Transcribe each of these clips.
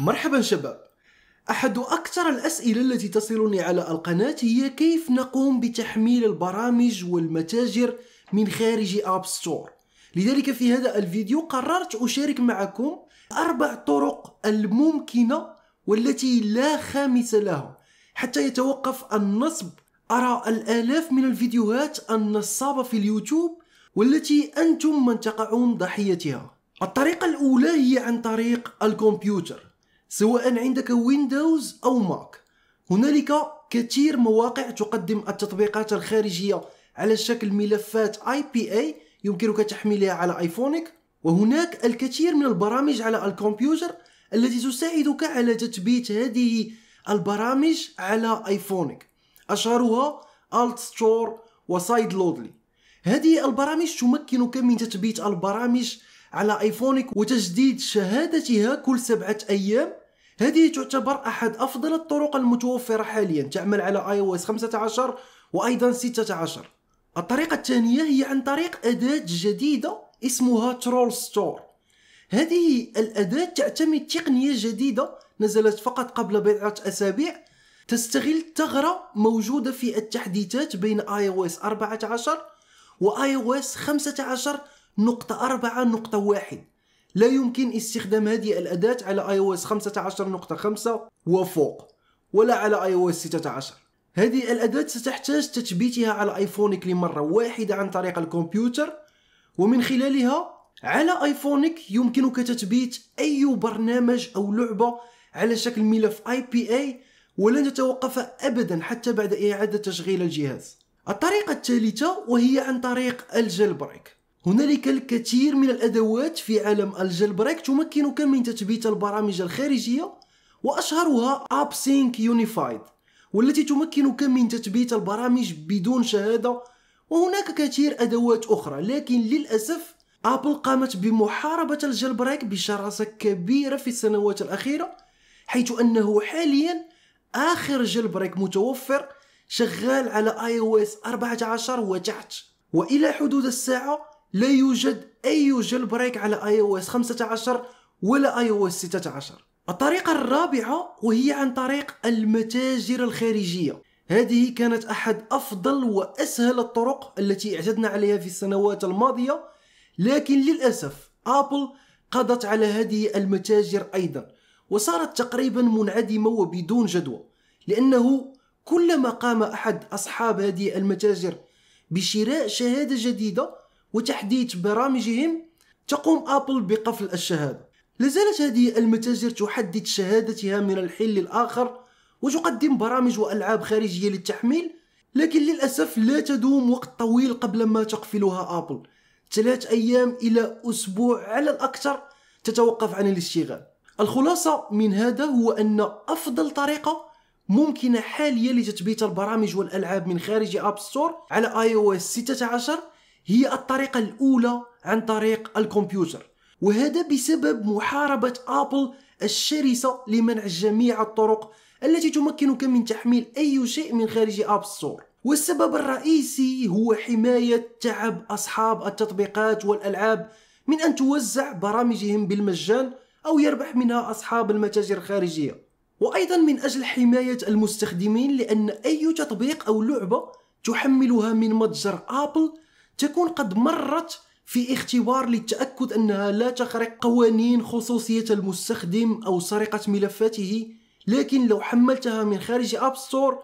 مرحبا شباب أحد أكثر الأسئلة التي تصلني على القناة هي كيف نقوم بتحميل البرامج والمتاجر من خارج أب ستور لذلك في هذا الفيديو قررت أشارك معكم أربع طرق الممكنة والتي لا خامس لها حتى يتوقف النصب أرى الآلاف من الفيديوهات النصابة في اليوتيوب والتي أنتم من تقعون ضحيتها الطريقة الأولى هي عن طريق الكمبيوتر سواء عندك ويندوز أو ماك هنالك كثير مواقع تقدم التطبيقات الخارجية على شكل ملفات IPA يمكنك تحميلها على ايفونك وهناك الكثير من البرامج على الكمبيوتر التي تساعدك على تثبيت هذه البرامج على ايفونك اشهرها Alt Store وسايد لودلي هذه البرامج تمكنك من تثبيت البرامج على ايفونك وتجديد شهادتها كل سبعة ايام هذه تعتبر أحد أفضل الطرق المتوفرة حاليا تعمل على اي او اس 15 وأيضا 16 الطريقة الثانية هي عن طريق أداة جديدة اسمها ترول ستور هذه الأداة تعتمد تقنية جديدة نزلت فقط قبل بضعة أسابيع تستغل ثغرة موجودة في التحديثات بين اي او اس 14 واي او اس 15 نقطة نقطة واحد لا يمكن استخدام هذه الأداة على iOS 15.5 وفوق ولا على iOS 16 هذه الأداة ستحتاج تثبيتها على ايفونك لمرة واحدة عن طريق الكمبيوتر ومن خلالها على ايفونك يمكنك تثبيت اي برنامج او لعبة على شكل ملف IPA ولن تتوقف ابدا حتى بعد اعادة تشغيل الجهاز الطريقة الثالثة وهي عن طريق بريك هنالك الكثير من الأدوات في عالم الجلبريك تمكنك من تثبيت البرامج الخارجية وأشهرها AppSync Unified والتي تمكنك من تثبيت البرامج بدون شهادة وهناك كثير أدوات أخرى لكن للأسف أبل قامت بمحاربة الجلبريك بشراسة كبيرة في السنوات الأخيرة حيث أنه حاليا آخر جلبريك متوفر شغال على iOS 14 وتحت وإلى حدود الساعة لا يوجد أي جيل بريك على اي او اس 15 ولا اي او اس 16 الطريقة الرابعة وهي عن طريق المتاجر الخارجية هذه كانت أحد أفضل وأسهل الطرق التي اعتدنا عليها في السنوات الماضية لكن للأسف آبل قضت على هذه المتاجر أيضا وصارت تقريبا منعدمة وبدون جدوى لأنه كلما قام أحد أصحاب هذه المتاجر بشراء شهادة جديدة وتحديث برامجهم تقوم أبل بقفل الشهادة لازالت هذه المتاجر تحدد شهادتها من الحين للآخر وتقدم برامج وألعاب خارجية للتحميل لكن للأسف لا تدوم وقت طويل قبل ما تقفلها أبل ثلاث أيام إلى أسبوع على الأكثر تتوقف عن الاشتغال الخلاصة من هذا هو أن أفضل طريقة ممكنة حاليا لتثبيت البرامج والألعاب من خارج أب ستور على اي او اس 16 هي الطريقة الأولى عن طريق الكمبيوتر وهذا بسبب محاربة أبل الشرسة لمنع جميع الطرق التي تمكنك من تحميل أي شيء من خارج أب ستور والسبب الرئيسي هو حماية تعب أصحاب التطبيقات والألعاب من أن توزع برامجهم بالمجان أو يربح منها أصحاب المتاجر الخارجية وأيضا من أجل حماية المستخدمين لأن أي تطبيق أو لعبة تحملها من متجر أبل تكون قد مرت في اختبار للتأكد أنها لا تخرق قوانين خصوصية المستخدم أو سرقة ملفاته لكن لو حملتها من خارج أب ستور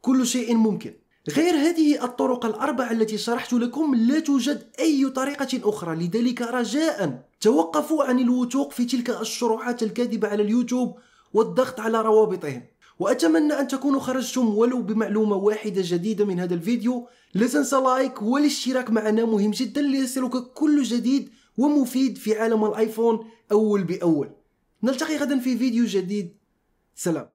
كل شيء ممكن غير هذه الطرق الأربع التي شرحت لكم لا توجد أي طريقة أخرى لذلك رجاء توقفوا عن الوثوق في تلك الشروحات الكاذبة على اليوتيوب والضغط على روابطهم وأتمنى أن تكونوا خرجتم ولو بمعلومة واحدة جديدة من هذا الفيديو لا تنسى لايك والاشتراك معنا مهم جدا ليصلك كل جديد ومفيد في عالم الآيفون أول بأول نلتقي غدا في فيديو جديد سلام